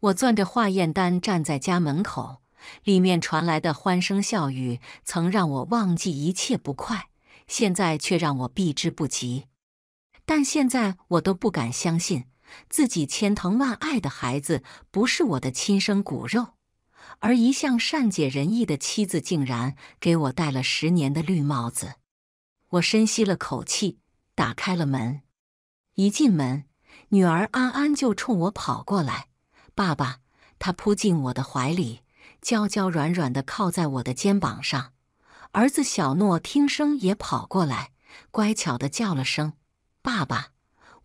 我攥着化验单站在家门口，里面传来的欢声笑语曾让我忘记一切不快，现在却让我避之不及。但现在我都不敢相信，自己千疼万爱的孩子不是我的亲生骨肉，而一向善解人意的妻子竟然给我戴了十年的绿帽子。我深吸了口气，打开了门，一进门，女儿安安就冲我跑过来。爸爸，他扑进我的怀里，娇娇软软的靠在我的肩膀上。儿子小诺听声也跑过来，乖巧的叫了声“爸爸”。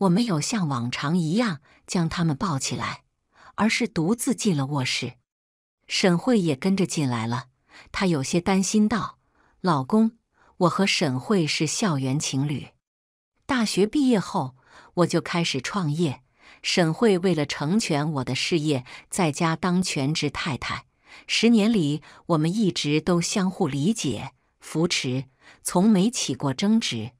我没有像往常一样将他们抱起来，而是独自进了卧室。沈慧也跟着进来了，她有些担心道：“老公，我和沈慧是校园情侣，大学毕业后我就开始创业。”沈慧为了成全我的事业，在家当全职太太。十年里，我们一直都相互理解、扶持，从没起过争执。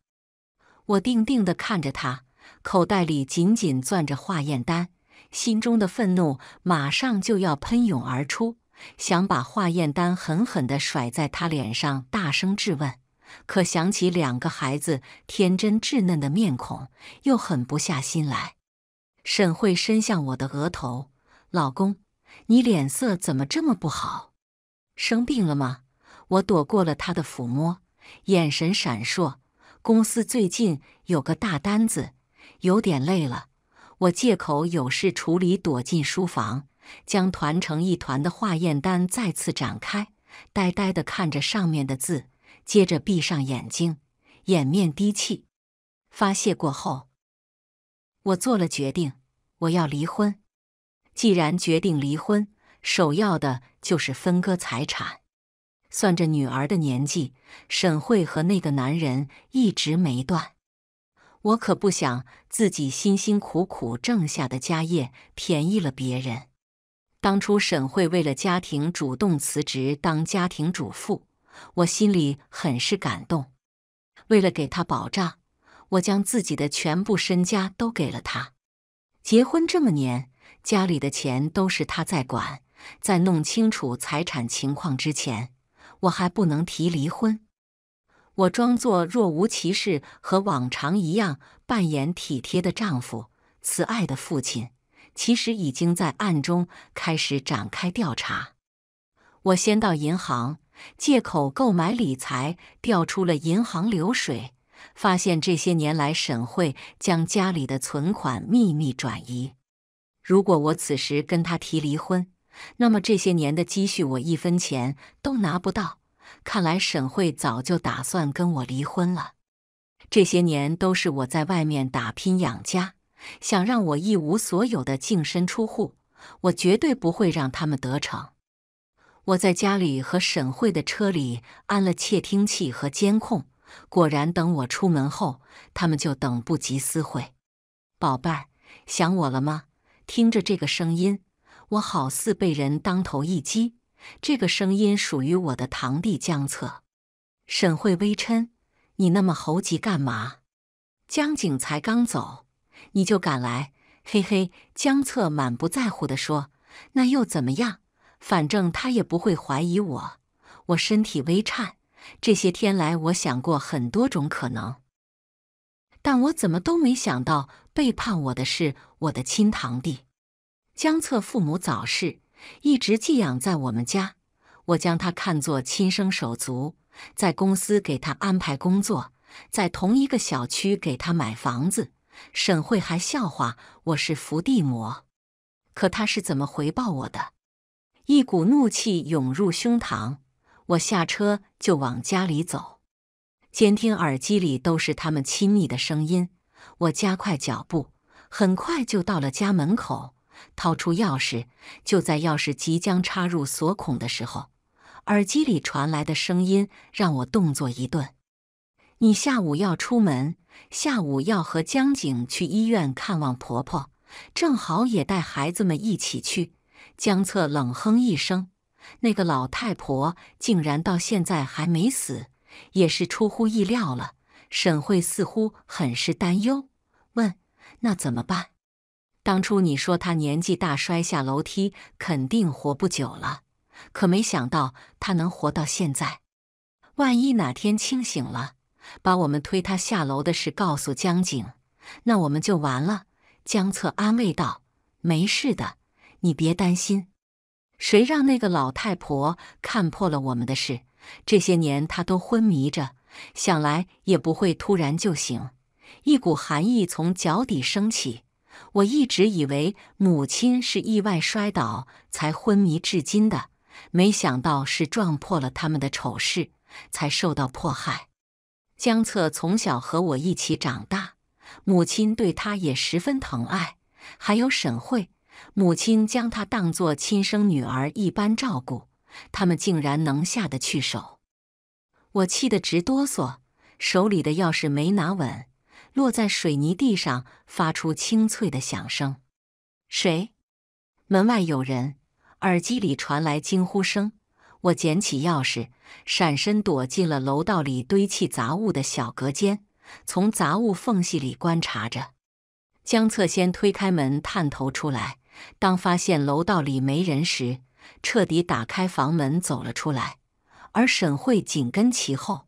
我定定地看着他，口袋里紧紧攥着化验单，心中的愤怒马上就要喷涌而出，想把化验单狠狠地甩在他脸上，大声质问。可想起两个孩子天真稚嫩的面孔，又狠不下心来。沈慧伸向我的额头，老公，你脸色怎么这么不好？生病了吗？我躲过了她的抚摸，眼神闪烁。公司最近有个大单子，有点累了。我借口有事处理，躲进书房，将团成一团的化验单再次展开，呆呆地看着上面的字，接着闭上眼睛，掩面低泣，发泄过后。我做了决定，我要离婚。既然决定离婚，首要的就是分割财产。算着女儿的年纪，沈慧和那个男人一直没断。我可不想自己辛辛苦苦挣下的家业便宜了别人。当初沈慧为了家庭主动辞职当家庭主妇，我心里很是感动。为了给她保障。我将自己的全部身家都给了他，结婚这么年，家里的钱都是他在管。在弄清楚财产情况之前，我还不能提离婚。我装作若无其事，和往常一样扮演体贴的丈夫、慈爱的父亲，其实已经在暗中开始展开调查。我先到银行，借口购买理财，调出了银行流水。发现这些年来，沈慧将家里的存款秘密转移。如果我此时跟他提离婚，那么这些年的积蓄我一分钱都拿不到。看来沈慧早就打算跟我离婚了。这些年都是我在外面打拼养家，想让我一无所有的净身出户，我绝对不会让他们得逞。我在家里和沈慧的车里安了窃听器和监控。果然，等我出门后，他们就等不及私会。宝贝儿，想我了吗？听着这个声音，我好似被人当头一击。这个声音属于我的堂弟江策。沈慧微嗔：“你那么猴急干嘛？”江景才刚走，你就赶来，嘿嘿。江策满不在乎地说：“那又怎么样？反正他也不会怀疑我。”我身体微颤。这些天来，我想过很多种可能，但我怎么都没想到背叛我的是我的亲堂弟江策。父母早逝，一直寄养在我们家，我将他看作亲生手足，在公司给他安排工作，在同一个小区给他买房子。沈慧还笑话我是伏地魔，可他是怎么回报我的？一股怒气涌入胸膛。我下车就往家里走，监听耳机里都是他们亲密的声音。我加快脚步，很快就到了家门口，掏出钥匙，就在钥匙即将插入锁孔的时候，耳机里传来的声音让我动作一顿。你下午要出门，下午要和江景去医院看望婆婆，正好也带孩子们一起去。江策冷哼一声。那个老太婆竟然到现在还没死，也是出乎意料了。沈慧似乎很是担忧，问：“那怎么办？当初你说她年纪大，摔下楼梯肯定活不久了，可没想到她能活到现在。万一哪天清醒了，把我们推她下楼的事告诉江景，那我们就完了。”江策安慰道：“没事的，你别担心。”谁让那个老太婆看破了我们的事？这些年她都昏迷着，想来也不会突然就醒。一股寒意从脚底升起。我一直以为母亲是意外摔倒才昏迷至今的，没想到是撞破了他们的丑事才受到迫害。江策从小和我一起长大，母亲对他也十分疼爱，还有沈慧。母亲将她当作亲生女儿一般照顾，他们竟然能下得去手！我气得直哆嗦，手里的钥匙没拿稳，落在水泥地上，发出清脆的响声。谁？门外有人！耳机里传来惊呼声。我捡起钥匙，闪身躲进了楼道里堆砌杂物的小隔间，从杂物缝隙里观察着。江策先推开门，探头出来。当发现楼道里没人时，彻底打开房门走了出来，而沈慧紧跟其后。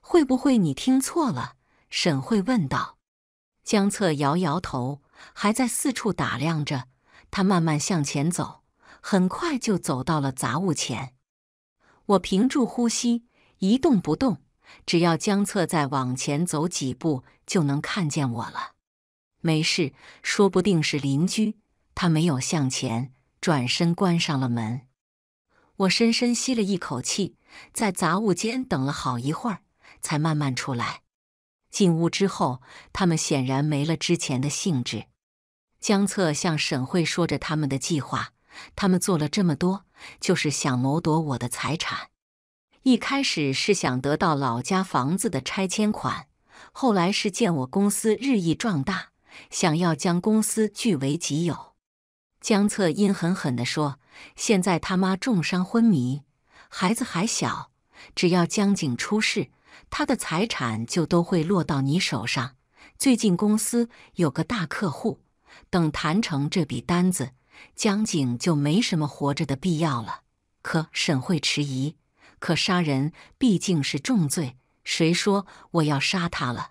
会不会你听错了？沈慧问道。江策摇摇头，还在四处打量着。他慢慢向前走，很快就走到了杂物前。我屏住呼吸，一动不动。只要江策再往前走几步，就能看见我了。没事，说不定是邻居。他没有向前，转身关上了门。我深深吸了一口气，在杂物间等了好一会儿，才慢慢出来。进屋之后，他们显然没了之前的兴致。江策向沈慧说着他们的计划：他们做了这么多，就是想谋夺我的财产。一开始是想得到老家房子的拆迁款，后来是见我公司日益壮大，想要将公司据为己有。江策阴狠狠的说：“现在他妈重伤昏迷，孩子还小，只要江景出事，他的财产就都会落到你手上。最近公司有个大客户，等谈成这笔单子，江景就没什么活着的必要了。”可沈慧迟疑：“可杀人毕竟是重罪，谁说我要杀他了？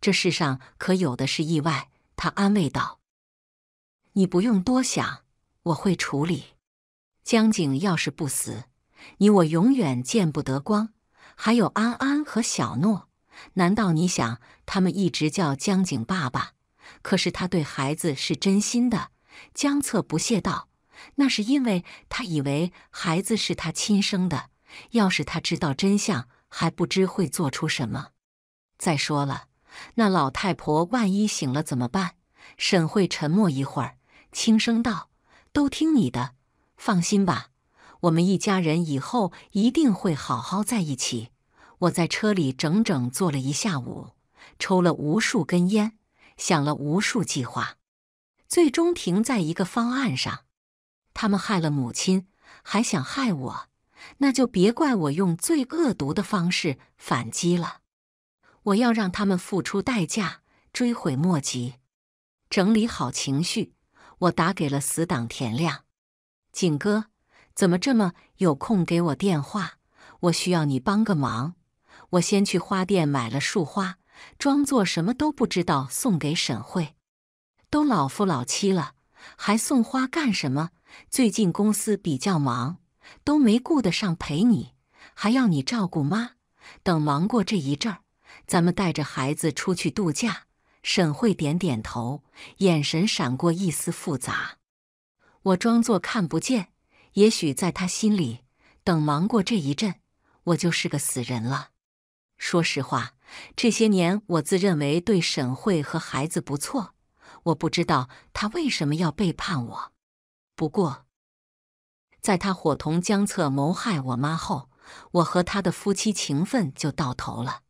这世上可有的是意外。”他安慰道。你不用多想，我会处理。江景要是不死，你我永远见不得光。还有安安和小诺，难道你想他们一直叫江景爸爸？可是他对孩子是真心的。江策不屑道：“那是因为他以为孩子是他亲生的。要是他知道真相，还不知会做出什么。”再说了，那老太婆万一醒了怎么办？沈慧沉默一会儿。轻声道：“都听你的，放心吧，我们一家人以后一定会好好在一起。”我在车里整整坐了一下午，抽了无数根烟，想了无数计划，最终停在一个方案上。他们害了母亲，还想害我，那就别怪我用最恶毒的方式反击了。我要让他们付出代价，追悔莫及。整理好情绪。我打给了死党田亮，景哥，怎么这么有空给我电话？我需要你帮个忙。我先去花店买了束花，装作什么都不知道送给沈慧。都老夫老妻了，还送花干什么？最近公司比较忙，都没顾得上陪你，还要你照顾妈。等忙过这一阵儿，咱们带着孩子出去度假。沈慧点点头，眼神闪过一丝复杂。我装作看不见。也许在他心里，等忙过这一阵，我就是个死人了。说实话，这些年我自认为对沈慧和孩子不错。我不知道他为什么要背叛我。不过，在他伙同江策谋害我妈后，我和他的夫妻情分就到头了。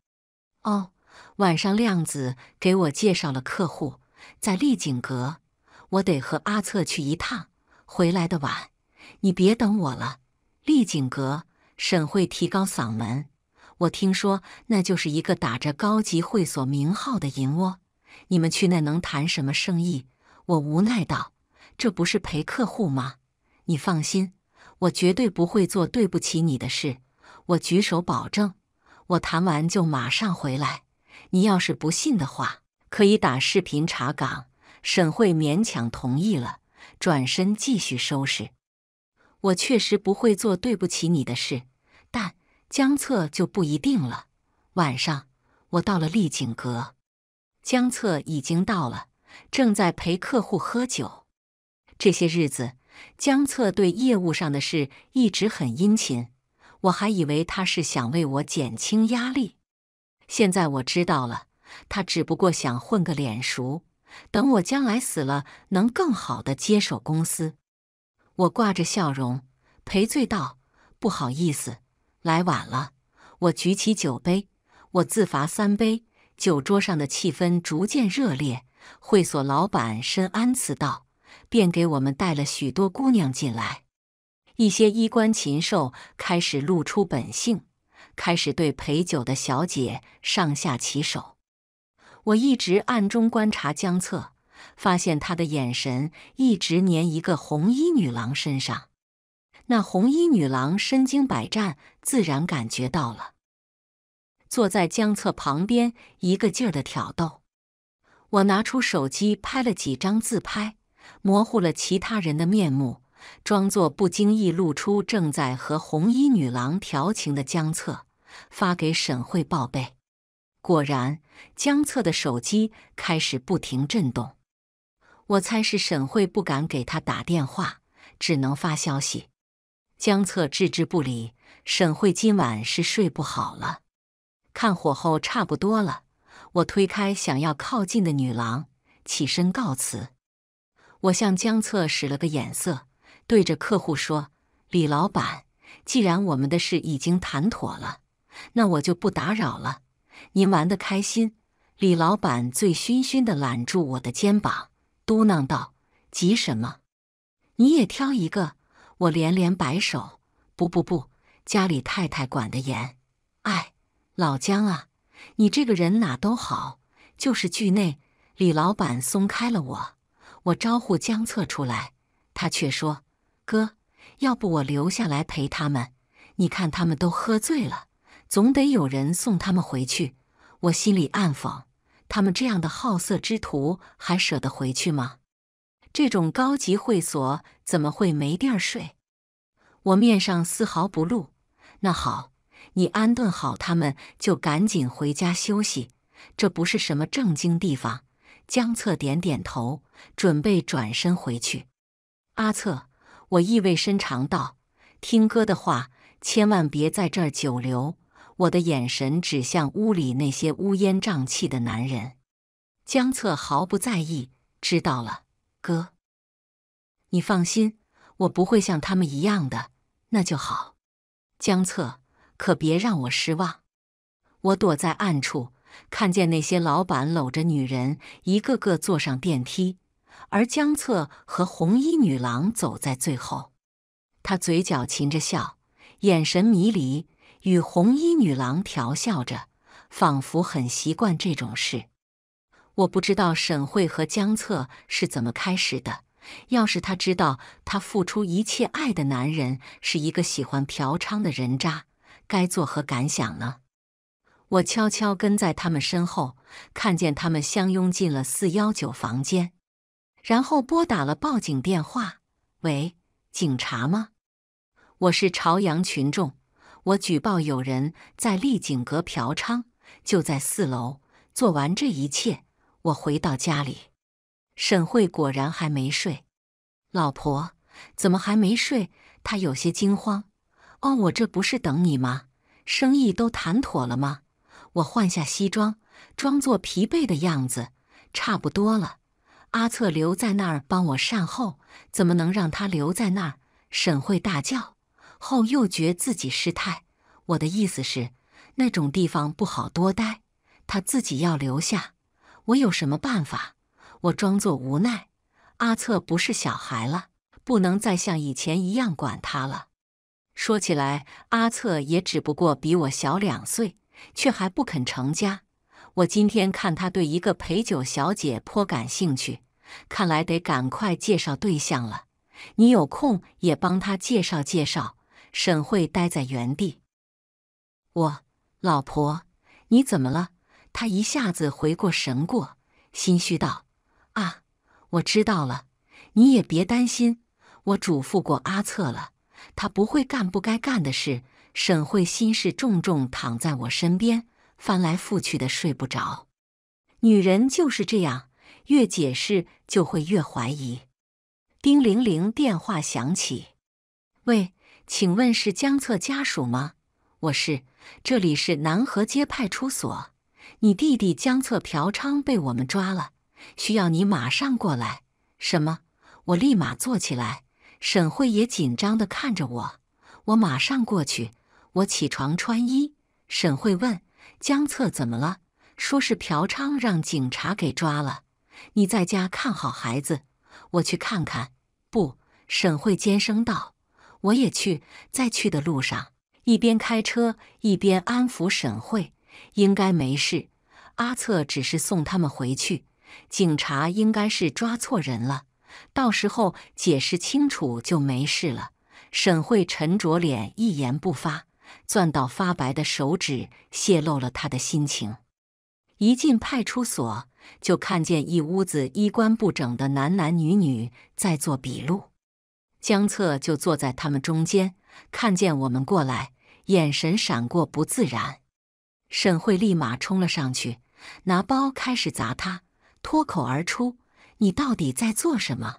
哦。晚上，亮子给我介绍了客户，在丽景阁，我得和阿策去一趟，回来的晚，你别等我了。丽景阁，沈慧提高嗓门。我听说那就是一个打着高级会所名号的淫窝，你们去那能谈什么生意？我无奈道：“这不是陪客户吗？”你放心，我绝对不会做对不起你的事，我举手保证。我谈完就马上回来。你要是不信的话，可以打视频查岗。沈慧勉强同意了，转身继续收拾。我确实不会做对不起你的事，但江策就不一定了。晚上我到了丽景阁，江策已经到了，正在陪客户喝酒。这些日子，江策对业务上的事一直很殷勤，我还以为他是想为我减轻压力。现在我知道了，他只不过想混个脸熟，等我将来死了，能更好的接手公司。我挂着笑容赔罪道：“不好意思，来晚了。”我举起酒杯，我自罚三杯。酒桌上的气氛逐渐热烈。会所老板深谙此道，便给我们带了许多姑娘进来。一些衣冠禽兽开始露出本性。开始对陪酒的小姐上下其手，我一直暗中观察江策，发现他的眼神一直粘一个红衣女郎身上。那红衣女郎身经百战，自然感觉到了，坐在江策旁边，一个劲儿的挑逗。我拿出手机拍了几张自拍，模糊了其他人的面目，装作不经意露出正在和红衣女郎调情的江策。发给沈慧报备，果然江策的手机开始不停震动。我猜是沈慧不敢给他打电话，只能发消息。江策置之不理，沈慧今晚是睡不好了。看火候差不多了，我推开想要靠近的女郎，起身告辞。我向江策使了个眼色，对着客户说：“李老板，既然我们的事已经谈妥了。”那我就不打扰了，您玩得开心。李老板醉醺醺地揽住我的肩膀，嘟囔道：“急什么？你也挑一个。”我连连摆手：“不不不，家里太太管得严。”哎，老江啊，你这个人哪都好，就是惧内。李老板松开了我，我招呼江策出来，他却说：“哥，要不我留下来陪他们？你看他们都喝醉了。”总得有人送他们回去，我心里暗讽：他们这样的好色之徒还舍得回去吗？这种高级会所怎么会没地儿睡？我面上丝毫不露。那好，你安顿好他们，就赶紧回家休息。这不是什么正经地方。江策点点头，准备转身回去。阿策，我意味深长道：“听哥的话，千万别在这儿久留。”我的眼神指向屋里那些乌烟瘴气的男人，江策毫不在意。知道了，哥，你放心，我不会像他们一样的。那就好，江策，可别让我失望。我躲在暗处，看见那些老板搂着女人，一个个坐上电梯，而江策和红衣女郎走在最后。他嘴角噙着笑，眼神迷离。与红衣女郎调笑着，仿佛很习惯这种事。我不知道沈慧和江策是怎么开始的。要是他知道他付出一切爱的男人是一个喜欢嫖娼的人渣，该作何感想呢？我悄悄跟在他们身后，看见他们相拥进了四幺九房间，然后拨打了报警电话。喂，警察吗？我是朝阳群众。我举报有人在丽景阁嫖娼，就在四楼。做完这一切，我回到家里。沈慧果然还没睡。老婆，怎么还没睡？他有些惊慌。哦，我这不是等你吗？生意都谈妥了吗？我换下西装，装作疲惫的样子。差不多了。阿策留在那儿帮我善后，怎么能让他留在那儿？沈慧大叫。后又觉自己失态。我的意思是，那种地方不好多待，他自己要留下，我有什么办法？我装作无奈。阿策不是小孩了，不能再像以前一样管他了。说起来，阿策也只不过比我小两岁，却还不肯成家。我今天看他对一个陪酒小姐颇感兴趣，看来得赶快介绍对象了。你有空也帮他介绍介绍。沈慧呆在原地，我老婆，你怎么了？他一下子回过神，过心虚道：“啊，我知道了，你也别担心，我嘱咐过阿策了，他不会干不该干的事。”沈慧心事重重，躺在我身边，翻来覆去的睡不着。女人就是这样，越解释就会越怀疑。叮铃铃，电话响起，喂。请问是江策家属吗？我是，这里是南河街派出所。你弟弟江策嫖娼被我们抓了，需要你马上过来。什么？我立马坐起来。沈慧也紧张地看着我。我马上过去。我起床穿衣。沈慧问：“江策怎么了？”说是嫖娼，让警察给抓了。你在家看好孩子。我去看看。不，沈慧尖声道。我也去，在去的路上，一边开车一边安抚沈慧，应该没事。阿策只是送他们回去，警察应该是抓错人了，到时候解释清楚就没事了。沈慧沉着脸，一言不发，攥到发白的手指泄露了他的心情。一进派出所，就看见一屋子衣冠不整的男男女女在做笔录。江策就坐在他们中间，看见我们过来，眼神闪过不自然。沈慧立马冲了上去，拿包开始砸他，脱口而出：“你到底在做什么？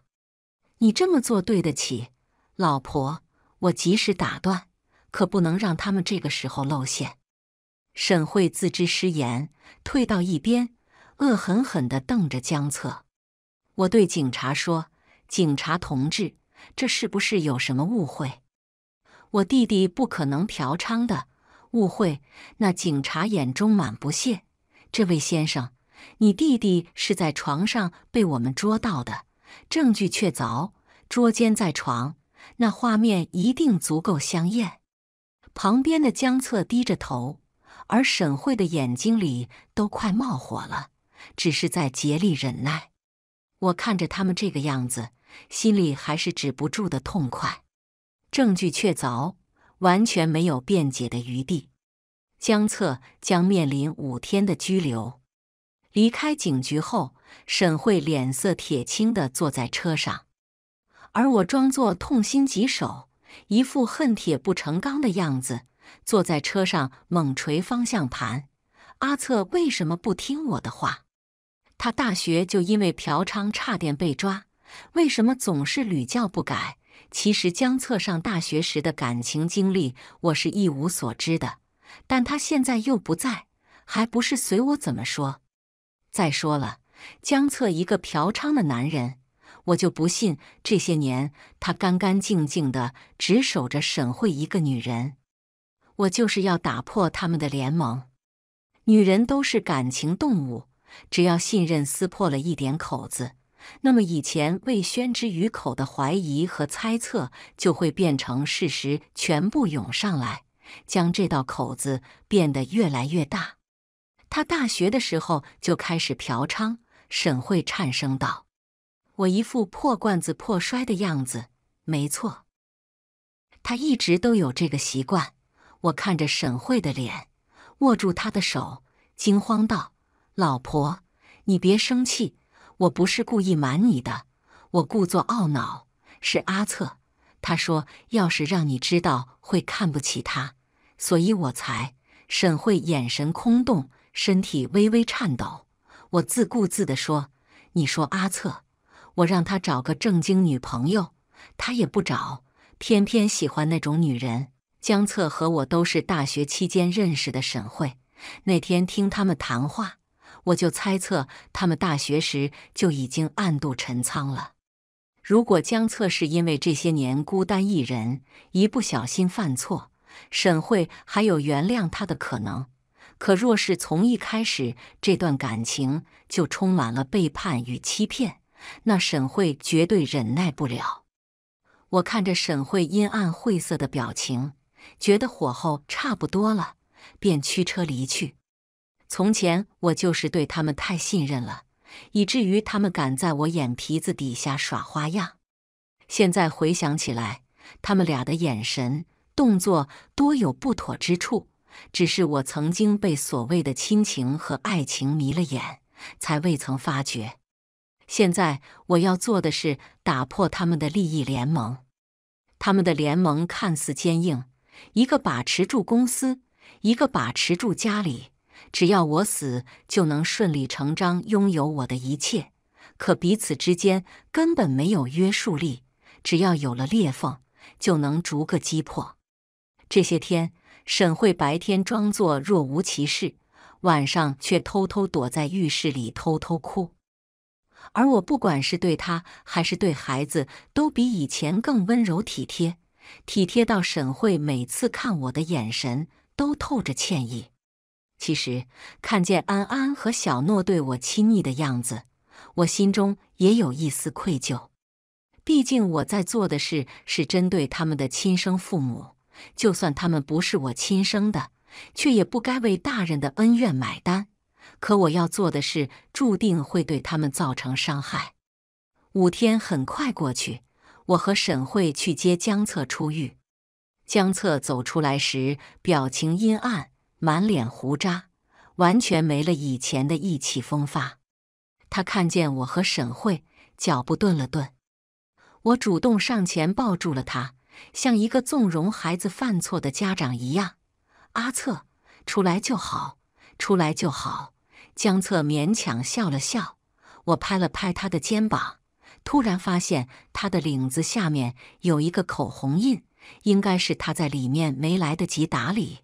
你这么做对得起老婆？我及时打断，可不能让他们这个时候露馅。”沈慧自知失言，退到一边，恶狠狠地瞪着江策。我对警察说：“警察同志。”这是不是有什么误会？我弟弟不可能嫖娼的。误会？那警察眼中满不屑。这位先生，你弟弟是在床上被我们捉到的，证据确凿，捉奸在床，那画面一定足够香艳。旁边的江策低着头，而沈慧的眼睛里都快冒火了，只是在竭力忍耐。我看着他们这个样子。心里还是止不住的痛快，证据确凿，完全没有辩解的余地。江策将面临五天的拘留。离开警局后，沈慧脸色铁青地坐在车上，而我装作痛心疾首，一副恨铁不成钢的样子，坐在车上猛捶方向盘。阿策为什么不听我的话？他大学就因为嫖娼差点被抓。为什么总是屡教不改？其实江策上大学时的感情经历，我是一无所知的。但他现在又不在，还不是随我怎么说？再说了，江策一个嫖娼的男人，我就不信这些年他干干净净的，只守着沈慧一个女人。我就是要打破他们的联盟。女人都是感情动物，只要信任撕破了一点口子。那么，以前未宣之于口的怀疑和猜测就会变成事实，全部涌上来，将这道口子变得越来越大。他大学的时候就开始嫖娼。沈慧颤声道：“我一副破罐子破摔的样子。”没错，他一直都有这个习惯。我看着沈慧的脸，握住她的手，惊慌道：“老婆，你别生气。”我不是故意瞒你的，我故作懊恼。是阿策，他说，要是让你知道，会看不起他，所以我才……沈慧眼神空洞，身体微微颤抖。我自顾自地说：“你说阿策，我让他找个正经女朋友，他也不找，偏偏喜欢那种女人。”江策和我都是大学期间认识的。沈慧那天听他们谈话。我就猜测，他们大学时就已经暗度陈仓了。如果江策是因为这些年孤单一人，一不小心犯错，沈慧还有原谅他的可能。可若是从一开始这段感情就充满了背叛与欺骗，那沈慧绝对忍耐不了。我看着沈慧阴暗晦涩的表情，觉得火候差不多了，便驱车离去。从前我就是对他们太信任了，以至于他们敢在我眼皮子底下耍花样。现在回想起来，他们俩的眼神、动作多有不妥之处，只是我曾经被所谓的亲情和爱情迷了眼，才未曾发觉。现在我要做的是打破他们的利益联盟。他们的联盟看似坚硬，一个把持住公司，一个把持住家里。只要我死，就能顺理成章拥有我的一切。可彼此之间根本没有约束力，只要有了裂缝，就能逐个击破。这些天，沈慧白天装作若无其事，晚上却偷偷躲在浴室里偷偷哭。而我，不管是对她还是对孩子，都比以前更温柔体贴，体贴到沈慧每次看我的眼神都透着歉意。其实看见安安和小诺对我亲昵的样子，我心中也有一丝愧疚。毕竟我在做的事是针对他们的亲生父母，就算他们不是我亲生的，却也不该为大人的恩怨买单。可我要做的事注定会对他们造成伤害。五天很快过去，我和沈慧去接江策出狱。江策走出来时，表情阴暗。满脸胡渣，完全没了以前的意气风发。他看见我和沈慧，脚步顿了顿。我主动上前抱住了他，像一个纵容孩子犯错的家长一样。“阿策，出来就好，出来就好。”江策勉强笑了笑。我拍了拍他的肩膀，突然发现他的领子下面有一个口红印，应该是他在里面没来得及打理。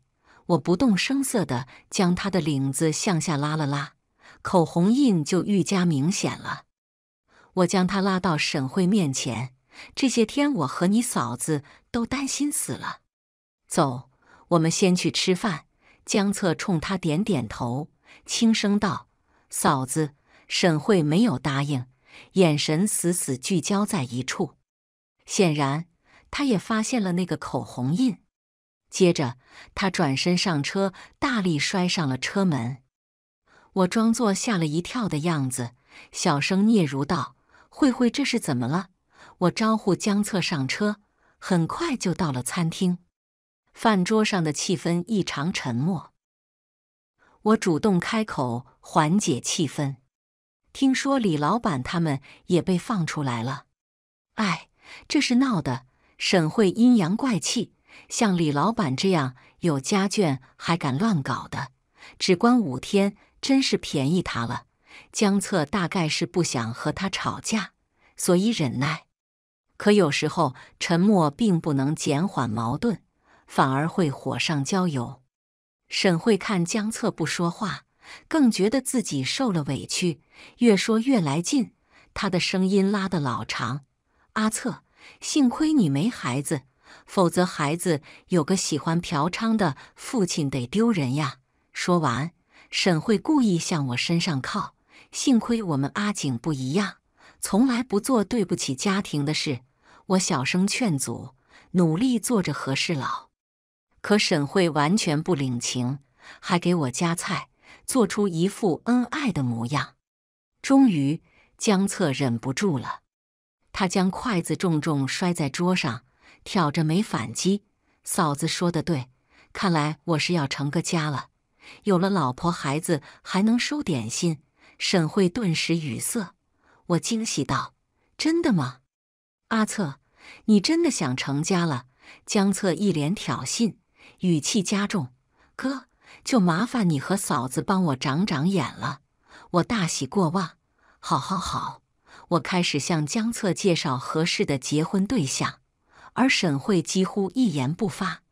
我不动声色地将他的领子向下拉了拉，口红印就愈加明显了。我将他拉到沈慧面前，这些天我和你嫂子都担心死了。走，我们先去吃饭。江策冲他点点头，轻声道：“嫂子。”沈慧没有答应，眼神死死聚焦在一处，显然他也发现了那个口红印。接着，他转身上车，大力摔上了车门。我装作吓了一跳的样子，小声嗫嚅道：“慧慧，这是怎么了？”我招呼江策上车，很快就到了餐厅。饭桌上的气氛异常沉默。我主动开口缓解气氛：“听说李老板他们也被放出来了。”哎，这是闹的！沈慧阴阳怪气。像李老板这样有家眷还敢乱搞的，只关五天，真是便宜他了。江策大概是不想和他吵架，所以忍耐。可有时候沉默并不能减缓矛盾，反而会火上浇油。沈慧看江策不说话，更觉得自己受了委屈，越说越来劲，她的声音拉得老长。阿策，幸亏你没孩子。否则，孩子有个喜欢嫖娼的父亲，得丢人呀！说完，沈慧故意向我身上靠。幸亏我们阿景不一样，从来不做对不起家庭的事。我小声劝阻，努力做着和事佬。可沈慧完全不领情，还给我夹菜，做出一副恩爱的模样。终于，江策忍不住了，他将筷子重重摔在桌上。挑着没反击，嫂子说的对，看来我是要成个家了。有了老婆孩子，还能收点心。”沈慧顿时语塞，我惊喜道：“真的吗？阿策，你真的想成家了？”江策一脸挑衅，语气加重：“哥，就麻烦你和嫂子帮我长长眼了。”我大喜过望：“好好好，我开始向江策介绍合适的结婚对象。”而沈慧几乎一言不发。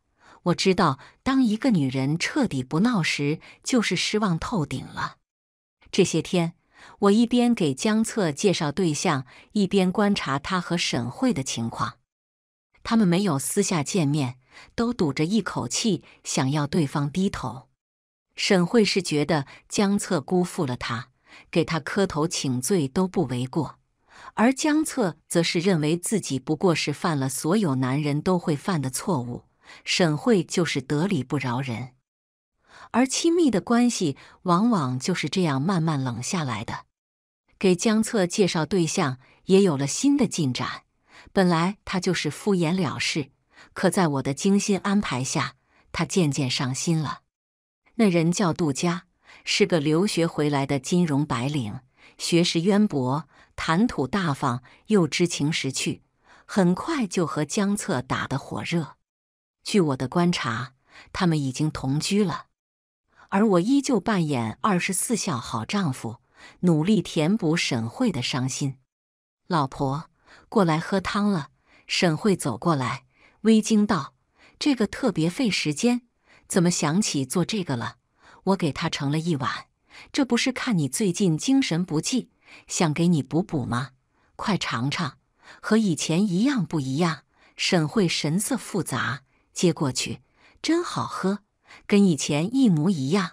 我知道，当一个女人彻底不闹时，就是失望透顶了。这些天，我一边给江策介绍对象，一边观察他和沈慧的情况。他们没有私下见面，都堵着一口气，想要对方低头。沈慧是觉得江策辜负了她，给她磕头请罪都不为过。而江策则是认为自己不过是犯了所有男人都会犯的错误，沈慧就是得理不饶人。而亲密的关系往往就是这样慢慢冷下来的。给江策介绍对象也有了新的进展，本来他就是敷衍了事，可在我的精心安排下，他渐渐上心了。那人叫杜佳，是个留学回来的金融白领，学识渊博。谈吐大方又知情识趣，很快就和江策打得火热。据我的观察，他们已经同居了。而我依旧扮演二十四孝好丈夫，努力填补沈慧的伤心。老婆，过来喝汤了。沈慧走过来，微惊道：“这个特别费时间，怎么想起做这个了？”我给他盛了一碗，这不是看你最近精神不济。想给你补补吗？快尝尝，和以前一样不一样？沈慧神色复杂，接过去，真好喝，跟以前一模一样。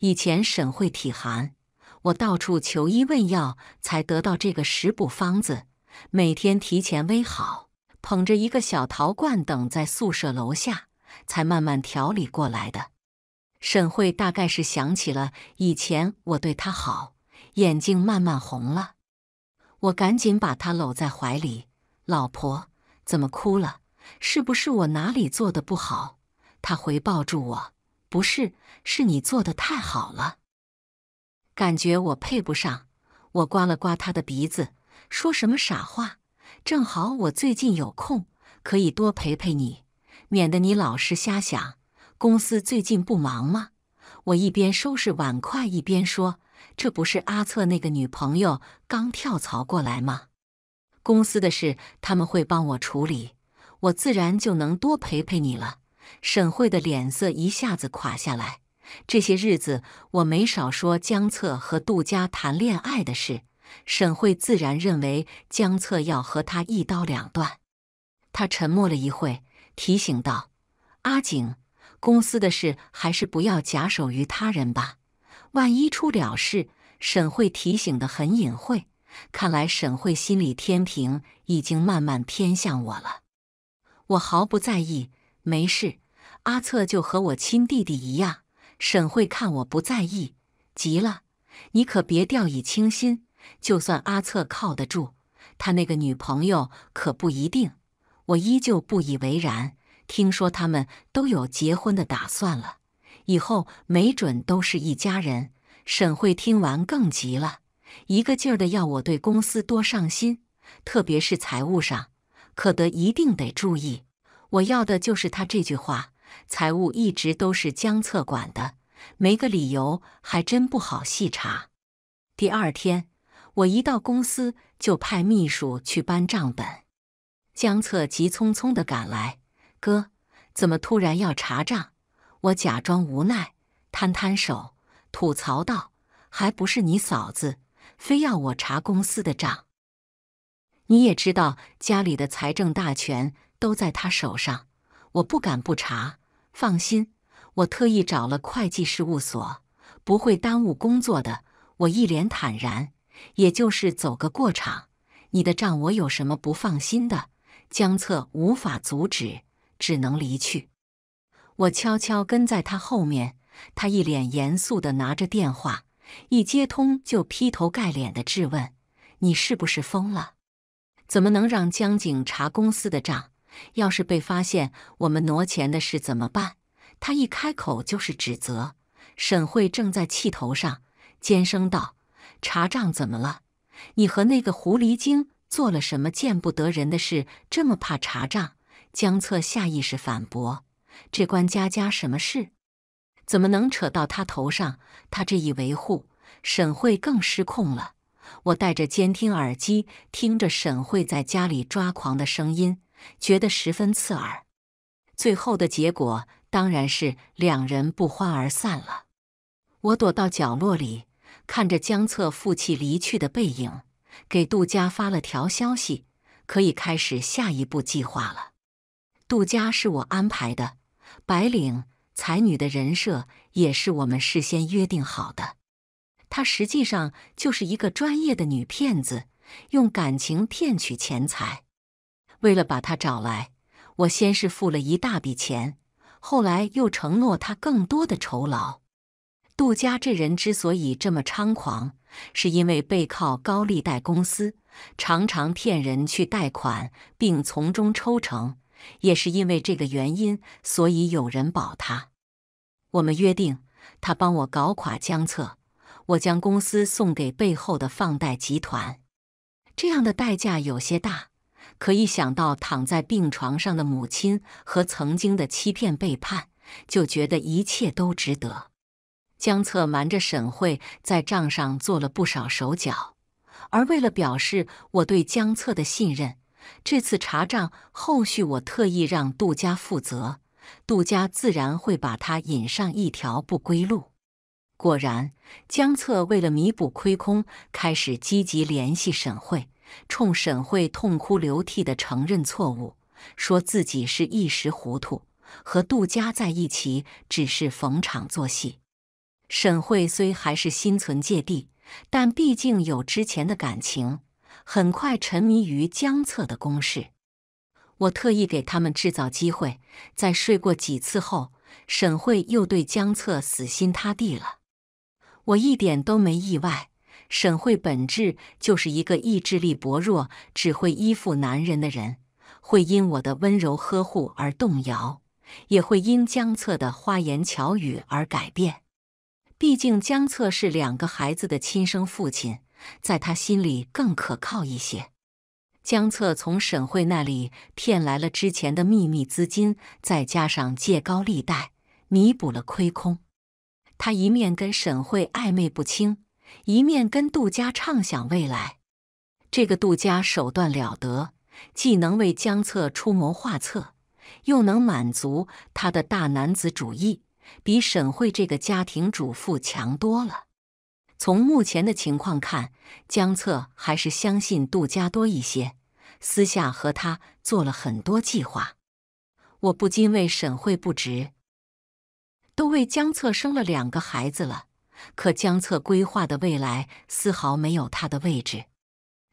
以前沈慧体寒，我到处求医问药，才得到这个食补方子，每天提前煨好，捧着一个小陶罐，等在宿舍楼下，才慢慢调理过来的。沈慧大概是想起了以前我对她好。眼睛慢慢红了，我赶紧把他搂在怀里。老婆，怎么哭了？是不是我哪里做的不好？他回抱住我，不是，是你做的太好了，感觉我配不上。我刮了刮他的鼻子，说什么傻话？正好我最近有空，可以多陪陪你，免得你老是瞎想。公司最近不忙吗？我一边收拾碗筷一边说。这不是阿策那个女朋友刚跳槽过来吗？公司的事他们会帮我处理，我自然就能多陪陪你了。沈慧的脸色一下子垮下来。这些日子我没少说江策和杜佳谈恋爱的事，沈慧自然认为江策要和他一刀两断。他沉默了一会，提醒道：“阿景，公司的事还是不要假手于他人吧。”万一出了事，沈慧提醒得很隐晦。看来沈慧心里天平已经慢慢偏向我了。我毫不在意，没事。阿策就和我亲弟弟一样。沈慧看我不在意，急了：“你可别掉以轻心，就算阿策靠得住，他那个女朋友可不一定。”我依旧不以为然。听说他们都有结婚的打算了。以后没准都是一家人。沈慧听完更急了，一个劲儿的要我对公司多上心，特别是财务上，可得一定得注意。我要的就是他这句话。财务一直都是江策管的，没个理由还真不好细查。第二天，我一到公司就派秘书去搬账本。江策急匆匆的赶来，哥，怎么突然要查账？我假装无奈，摊摊手，吐槽道：“还不是你嫂子非要我查公司的账。你也知道，家里的财政大权都在她手上，我不敢不查。放心，我特意找了会计事务所，不会耽误工作的。”我一脸坦然，也就是走个过场。你的账我有什么不放心的？江策无法阻止，只能离去。我悄悄跟在他后面，他一脸严肃地拿着电话，一接通就劈头盖脸地质问：“你是不是疯了？怎么能让江警查公司的账？要是被发现我们挪钱的事怎么办？”他一开口就是指责。沈慧正在气头上，尖声道：“查账怎么了？你和那个狐狸精做了什么见不得人的事？这么怕查账？”江策下意识反驳。这关佳佳什么事？怎么能扯到他头上？他这一维护，沈慧更失控了。我戴着监听耳机，听着沈慧在家里抓狂的声音，觉得十分刺耳。最后的结果当然是两人不欢而散了。我躲到角落里，看着江策负气离去的背影，给杜佳发了条消息：“可以开始下一步计划了。”杜佳是我安排的。白领才女的人设也是我们事先约定好的，她实际上就是一个专业的女骗子，用感情骗取钱财。为了把她找来，我先是付了一大笔钱，后来又承诺她更多的酬劳。杜家这人之所以这么猖狂，是因为背靠高利贷公司，常常骗人去贷款，并从中抽成。也是因为这个原因，所以有人保他。我们约定，他帮我搞垮江策，我将公司送给背后的放贷集团。这样的代价有些大，可一想到躺在病床上的母亲和曾经的欺骗背叛，就觉得一切都值得。江策瞒着沈慧，在账上做了不少手脚，而为了表示我对江策的信任。这次查账后续，我特意让杜家负责，杜家自然会把他引上一条不归路。果然，江策为了弥补亏空，开始积极联系沈慧，冲沈慧痛哭流涕地承认错误，说自己是一时糊涂，和杜家在一起只是逢场作戏。沈慧虽还是心存芥蒂，但毕竟有之前的感情。很快沉迷于江策的攻势，我特意给他们制造机会，在睡过几次后，沈慧又对江策死心塌地了。我一点都没意外，沈慧本质就是一个意志力薄弱、只会依附男人的人，会因我的温柔呵护而动摇，也会因江策的花言巧语而改变。毕竟江策是两个孩子的亲生父亲。在他心里更可靠一些。江策从沈慧那里骗来了之前的秘密资金，再加上借高利贷，弥补了亏空。他一面跟沈慧暧昧不清，一面跟杜家畅想未来。这个杜家手段了得，既能为江策出谋划策，又能满足他的大男子主义，比沈慧这个家庭主妇强多了。从目前的情况看，江策还是相信杜家多一些，私下和他做了很多计划。我不禁为沈慧不值，都为江策生了两个孩子了，可江策规划的未来丝毫没有他的位置。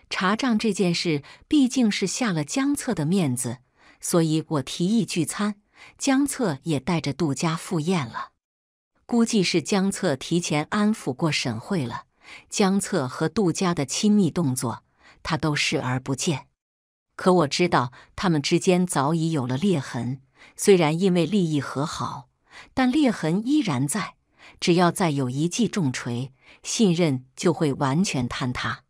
查账这件事毕竟是下了江策的面子，所以我提议聚餐，江策也带着杜家赴宴了。估计是江策提前安抚过沈慧了。江策和杜家的亲密动作，他都视而不见。可我知道，他们之间早已有了裂痕。虽然因为利益和好，但裂痕依然在。只要再有一记重锤，信任就会完全坍塌。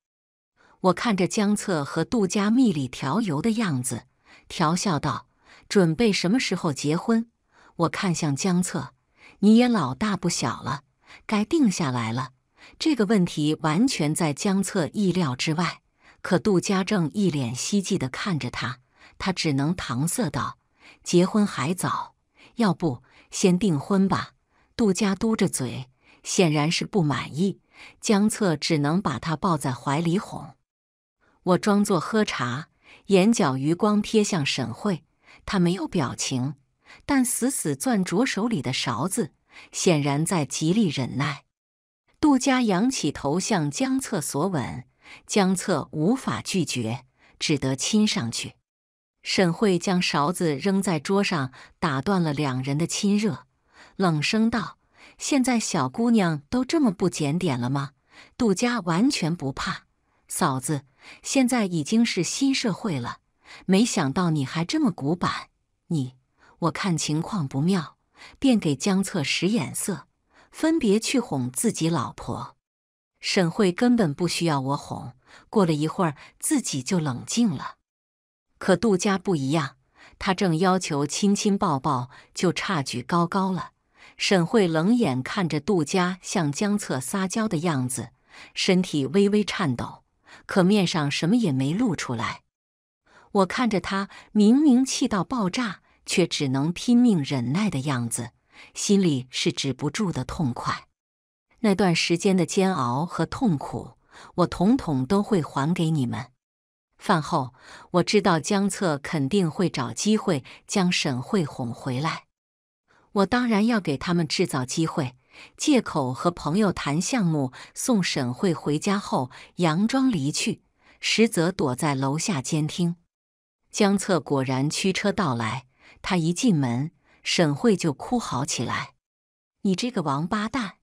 我看着江策和杜家蜜里调油的样子，调笑道：“准备什么时候结婚？”我看向江策。你也老大不小了，该定下来了。这个问题完全在江策意料之外，可杜家正一脸希冀地看着他，他只能搪塞道：“结婚还早，要不先订婚吧。”杜家嘟着嘴，显然是不满意。江策只能把他抱在怀里哄。我装作喝茶，眼角余光瞥向沈慧，她没有表情。但死死攥着手里的勺子，显然在极力忍耐。杜家仰起头向江策索吻，江策无法拒绝，只得亲上去。沈慧将勺子扔在桌上，打断了两人的亲热，冷声道：“现在小姑娘都这么不检点了吗？”杜家完全不怕，嫂子，现在已经是新社会了，没想到你还这么古板，你。我看情况不妙，便给江策使眼色，分别去哄自己老婆。沈慧根本不需要我哄，过了一会儿自己就冷静了。可杜家不一样，他正要求亲亲抱抱，就差举高高了。沈慧冷眼看着杜家向江策撒娇的样子，身体微微颤抖，可面上什么也没露出来。我看着他，明明气到爆炸。却只能拼命忍耐的样子，心里是止不住的痛快。那段时间的煎熬和痛苦，我统统都会还给你们。饭后，我知道江策肯定会找机会将沈慧哄回来，我当然要给他们制造机会。借口和朋友谈项目，送沈慧回家后，佯装离去，实则躲在楼下监听。江策果然驱车到来。他一进门，沈慧就哭嚎起来：“你这个王八蛋！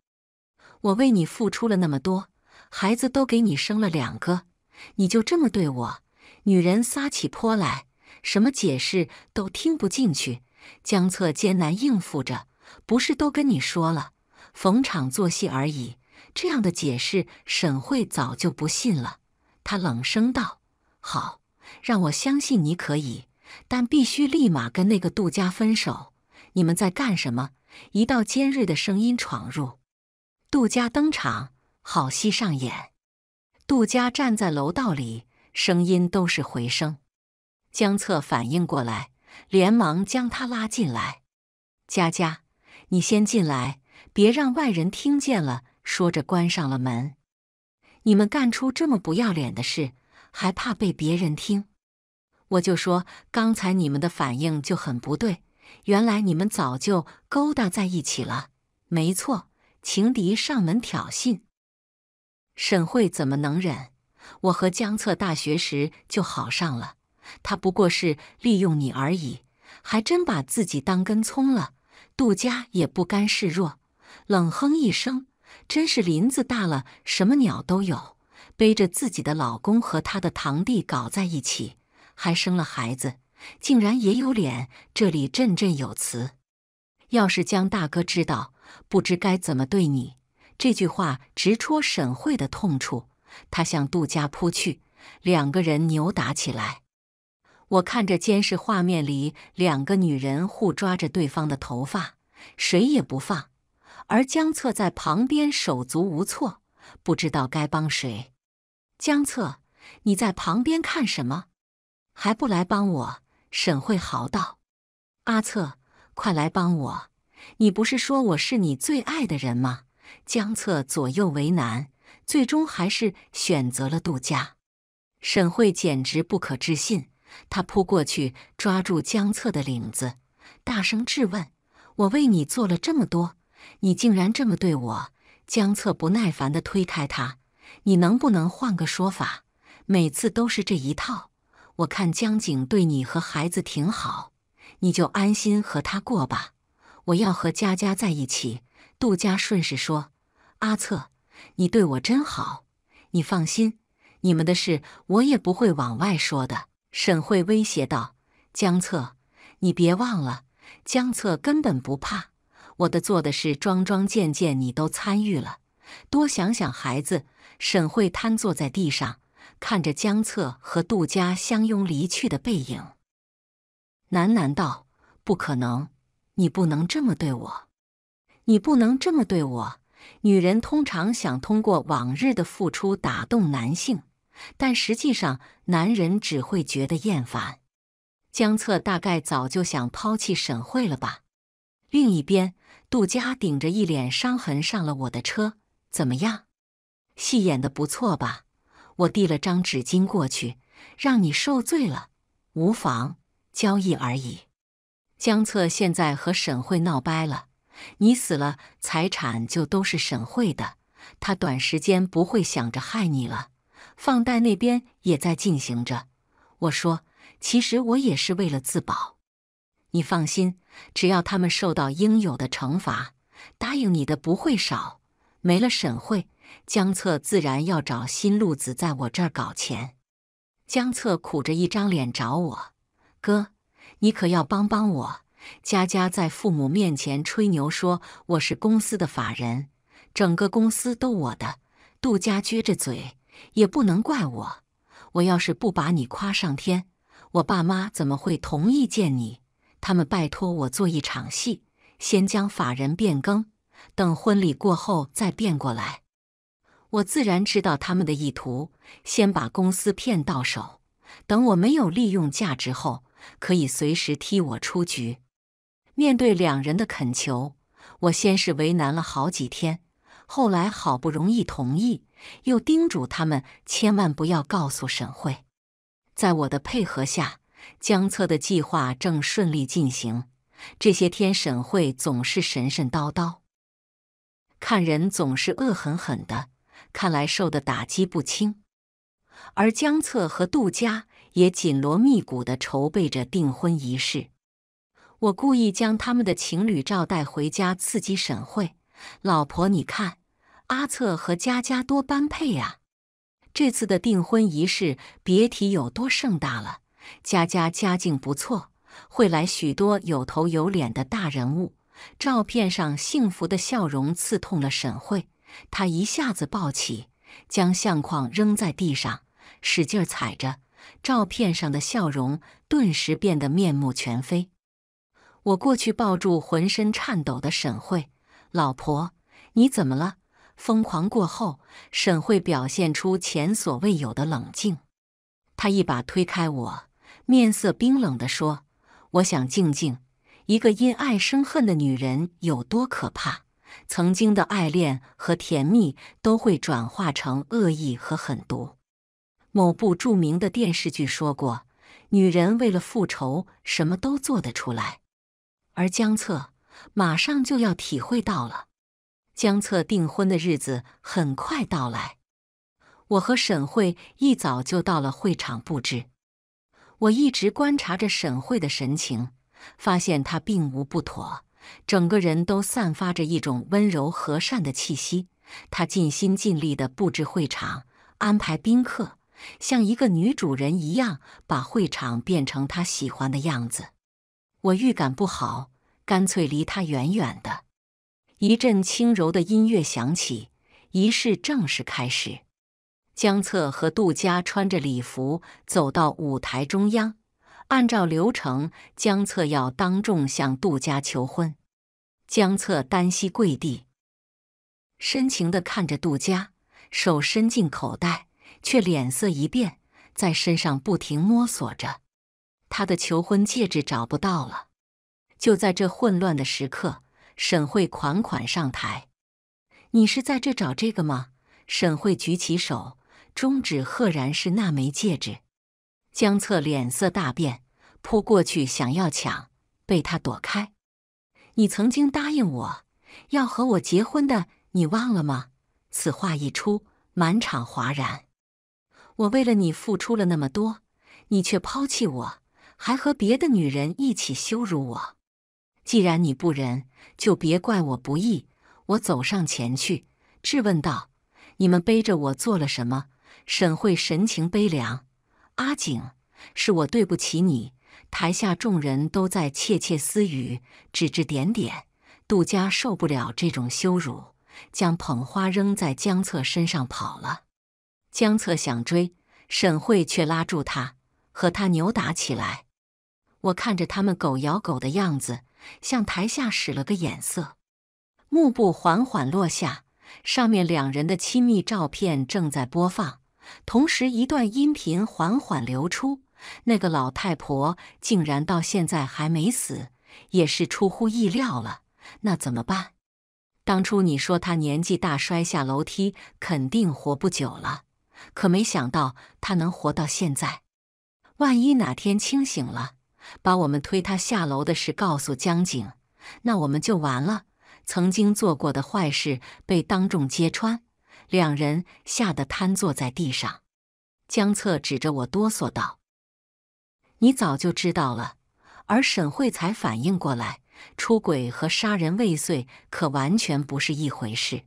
我为你付出了那么多，孩子都给你生了两个，你就这么对我？女人撒起泼来，什么解释都听不进去。”江策艰难应付着：“不是都跟你说了，逢场作戏而已。”这样的解释，沈慧早就不信了。他冷声道：“好，让我相信你可以。”但必须立马跟那个杜家分手！你们在干什么？一道尖锐的声音闯入，杜家登场，好戏上演。杜家站在楼道里，声音都是回声。江策反应过来，连忙将他拉进来：“佳佳，你先进来，别让外人听见了。”说着关上了门。你们干出这么不要脸的事，还怕被别人听？我就说，刚才你们的反应就很不对。原来你们早就勾搭在一起了，没错，情敌上门挑衅，沈慧怎么能忍？我和江策大学时就好上了，他不过是利用你而已，还真把自己当根葱了。杜家也不甘示弱，冷哼一声：“真是林子大了，什么鸟都有，背着自己的老公和他的堂弟搞在一起。”还生了孩子，竟然也有脸这里振振有词。要是江大哥知道，不知该怎么对你。这句话直戳沈慧的痛处，他向杜家扑去，两个人扭打起来。我看着监视画面里两个女人互抓着对方的头发，谁也不放，而江策在旁边手足无措，不知道该帮谁。江策，你在旁边看什么？还不来帮我！沈慧嚎道：“阿策，快来帮我！你不是说我是你最爱的人吗？”江策左右为难，最终还是选择了杜家。沈慧简直不可置信，他扑过去抓住江策的领子，大声质问：“我为你做了这么多，你竟然这么对我！”江策不耐烦的推开他：“你能不能换个说法？每次都是这一套。”我看江景对你和孩子挺好，你就安心和他过吧。我要和佳佳在一起。杜家顺势说，阿策，你对我真好。你放心，你们的事我也不会往外说的。沈慧威胁道：“江策，你别忘了，江策根本不怕我的。做的事，桩桩件件，你都参与了。多想想孩子。”沈慧瘫坐在地上。看着江策和杜家相拥离去的背影，喃喃道：“不可能，你不能这么对我，你不能这么对我。”女人通常想通过往日的付出打动男性，但实际上男人只会觉得厌烦。江策大概早就想抛弃沈慧了吧？另一边，杜家顶着一脸伤痕上了我的车，怎么样？戏演的不错吧？我递了张纸巾过去，让你受罪了，无妨，交易而已。江策现在和沈慧闹掰了，你死了，财产就都是沈慧的，他短时间不会想着害你了。放贷那边也在进行着。我说，其实我也是为了自保。你放心，只要他们受到应有的惩罚，答应你的不会少。没了沈慧。江策自然要找新路子在我这儿搞钱。江策苦着一张脸找我哥：“你可要帮帮我！佳佳在父母面前吹牛说我是公司的法人，整个公司都我的。”杜家撅着嘴：“也不能怪我，我要是不把你夸上天，我爸妈怎么会同意见你？他们拜托我做一场戏，先将法人变更，等婚礼过后再变过来。”我自然知道他们的意图，先把公司骗到手，等我没有利用价值后，可以随时踢我出局。面对两人的恳求，我先是为难了好几天，后来好不容易同意，又叮嘱他们千万不要告诉沈慧。在我的配合下，江策的计划正顺利进行。这些天，沈慧总是神神叨叨，看人总是恶狠狠的。看来受的打击不轻，而江策和杜佳也紧锣密鼓的筹备着订婚仪式。我故意将他们的情侣照带回家，刺激沈慧。老婆，你看阿策和佳佳多般配呀！这次的订婚仪式别提有多盛大了。佳佳家境不错，会来许多有头有脸的大人物。照片上幸福的笑容刺痛了沈慧。他一下子抱起，将相框扔在地上，使劲踩着。照片上的笑容顿时变得面目全非。我过去抱住浑身颤抖的沈慧，老婆，你怎么了？疯狂过后，沈慧表现出前所未有的冷静。他一把推开我，面色冰冷地说：“我想静静。”一个因爱生恨的女人有多可怕？曾经的爱恋和甜蜜都会转化成恶意和狠毒。某部著名的电视剧说过：“女人为了复仇，什么都做得出来。”而江策马上就要体会到了。江策订婚的日子很快到来，我和沈慧一早就到了会场布置。我一直观察着沈慧的神情，发现她并无不妥。整个人都散发着一种温柔和善的气息。他尽心尽力地布置会场，安排宾客，像一个女主人一样，把会场变成他喜欢的样子。我预感不好，干脆离他远远的。一阵轻柔的音乐响起，仪式正式开始。江策和杜佳穿着礼服走到舞台中央。按照流程，江策要当众向杜家求婚。江策单膝跪地，深情的看着杜家，手伸进口袋，却脸色一变，在身上不停摸索着，他的求婚戒指找不到了。就在这混乱的时刻，沈慧款款上台：“你是在这找这个吗？”沈慧举起手，中指赫然是那枚戒指。江策脸色大变。扑过去想要抢，被他躲开。你曾经答应我要和我结婚的，你忘了吗？此话一出，满场哗然。我为了你付出了那么多，你却抛弃我，还和别的女人一起羞辱我。既然你不仁，就别怪我不义。我走上前去质问道：“你们背着我做了什么？”沈慧神情悲凉：“阿景，是我对不起你。”台下众人都在窃窃私语、指指点点，杜家受不了这种羞辱，将捧花扔在江策身上跑了。江策想追，沈慧却拉住他，和他扭打起来。我看着他们狗咬狗的样子，向台下使了个眼色。幕布缓缓落下，上面两人的亲密照片正在播放。同时，一段音频缓缓流出。那个老太婆竟然到现在还没死，也是出乎意料了。那怎么办？当初你说她年纪大，摔下楼梯肯定活不久了，可没想到她能活到现在。万一哪天清醒了，把我们推她下楼的事告诉江景，那我们就完了。曾经做过的坏事被当众揭穿。两人吓得瘫坐在地上，江策指着我哆嗦道：“你早就知道了。”而沈慧才反应过来，出轨和杀人未遂可完全不是一回事。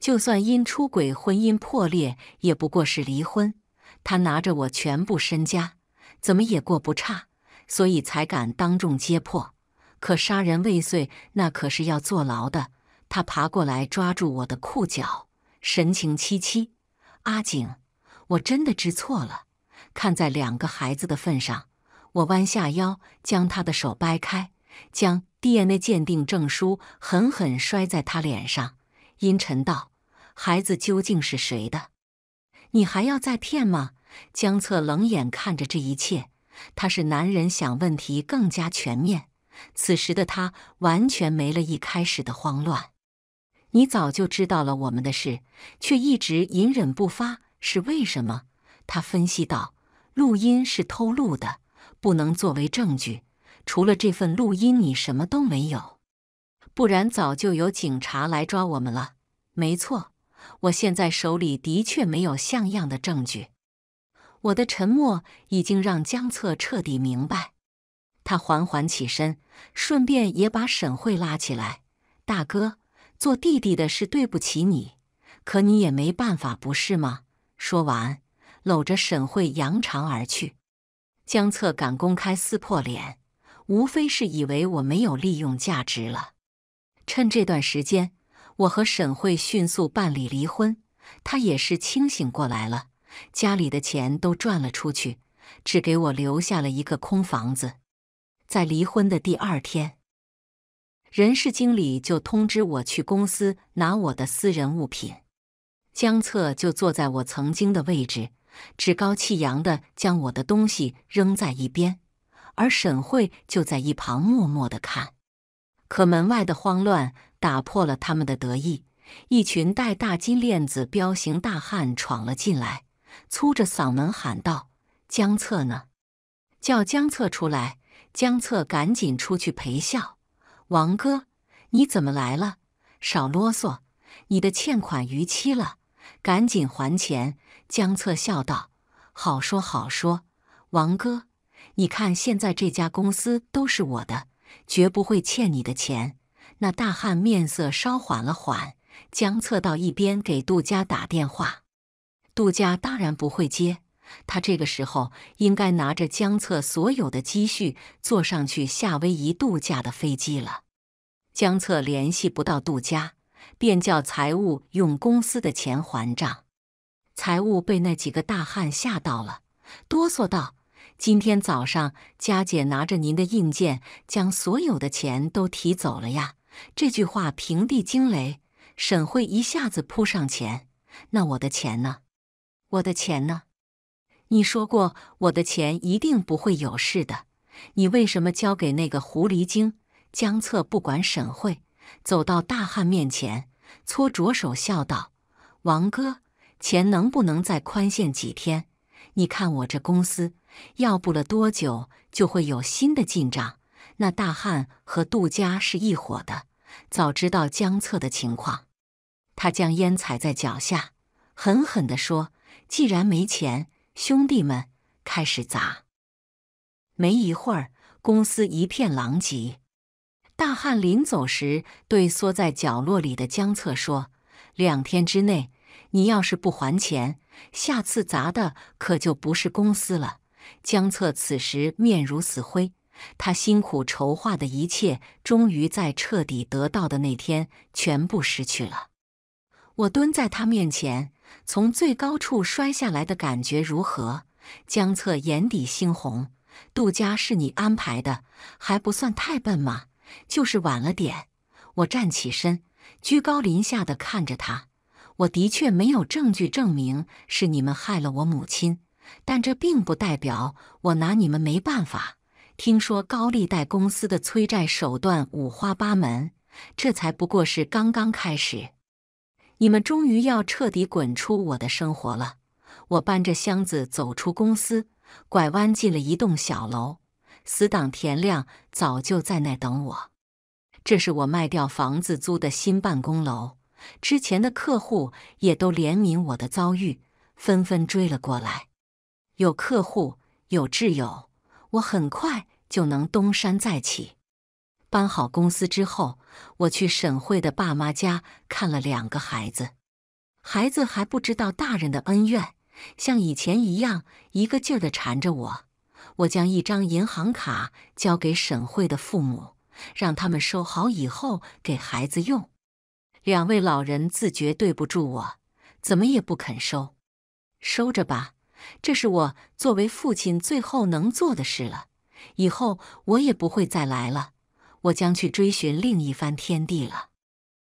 就算因出轨婚姻破裂，也不过是离婚。他拿着我全部身家，怎么也过不差，所以才敢当众揭破。可杀人未遂，那可是要坐牢的。他爬过来抓住我的裤脚。神情凄凄，阿景，我真的知错了。看在两个孩子的份上，我弯下腰将他的手掰开，将 DNA 鉴定证书狠狠摔在他脸上，阴沉道：“孩子究竟是谁的？你还要再骗吗？”江策冷眼看着这一切，他是男人，想问题更加全面。此时的他完全没了一开始的慌乱。你早就知道了我们的事，却一直隐忍不发，是为什么？他分析道：“录音是偷录的，不能作为证据。除了这份录音，你什么都没有，不然早就有警察来抓我们了。”没错，我现在手里的确没有像样的证据。我的沉默已经让江策彻底明白。他缓缓起身，顺便也把沈慧拉起来。大哥。做弟弟的是对不起你，可你也没办法，不是吗？说完，搂着沈慧扬长而去。江策敢公开撕破脸，无非是以为我没有利用价值了。趁这段时间，我和沈慧迅速办理离婚。他也是清醒过来了，家里的钱都赚了出去，只给我留下了一个空房子。在离婚的第二天。人事经理就通知我去公司拿我的私人物品，江策就坐在我曾经的位置，趾高气扬的将我的东西扔在一边，而沈慧就在一旁默默的看。可门外的慌乱打破了他们的得意，一群戴大金链子彪形大汉闯了进来，粗着嗓门喊道：“江策呢？叫江策出来！”江策赶紧出去陪笑。王哥，你怎么来了？少啰嗦，你的欠款逾期了，赶紧还钱。江策笑道：“好说好说，王哥，你看现在这家公司都是我的，绝不会欠你的钱。”那大汉面色稍缓了缓，江策到一边给杜家打电话，杜家当然不会接。他这个时候应该拿着江策所有的积蓄坐上去夏威夷度假的飞机了。江策联系不到杜家，便叫财务用公司的钱还账。财务被那几个大汉吓到了，哆嗦道：“今天早上佳姐拿着您的印件，将所有的钱都提走了呀！”这句话平地惊雷，沈慧一下子扑上前：“那我的钱呢？我的钱呢？”你说过我的钱一定不会有事的，你为什么交给那个狐狸精江策？不管沈慧，走到大汉面前，搓着手笑道：“王哥，钱能不能再宽限几天？你看我这公司，要不了多久就会有新的进账。”那大汉和杜家是一伙的，早知道江策的情况，他将烟踩在脚下，狠狠地说：“既然没钱。”兄弟们，开始砸！没一会儿，公司一片狼藉。大汉临走时，对缩在角落里的江策说：“两天之内，你要是不还钱，下次砸的可就不是公司了。”江策此时面如死灰，他辛苦筹划的一切，终于在彻底得到的那天，全部失去了。我蹲在他面前。从最高处摔下来的感觉如何？江策眼底猩红。杜家是你安排的，还不算太笨吗？就是晚了点。我站起身，居高临下的看着他。我的确没有证据证明是你们害了我母亲，但这并不代表我拿你们没办法。听说高利贷公司的催债手段五花八门，这才不过是刚刚开始。你们终于要彻底滚出我的生活了！我搬着箱子走出公司，拐弯进了一栋小楼。死党田亮早就在那等我。这是我卖掉房子租的新办公楼，之前的客户也都怜悯我的遭遇，纷纷追了过来。有客户，有挚友，我很快就能东山再起。搬好公司之后。我去沈慧的爸妈家看了两个孩子，孩子还不知道大人的恩怨，像以前一样一个劲儿的缠着我。我将一张银行卡交给沈慧的父母，让他们收好以后给孩子用。两位老人自觉对不住我，怎么也不肯收。收着吧，这是我作为父亲最后能做的事了。以后我也不会再来了。我将去追寻另一番天地了。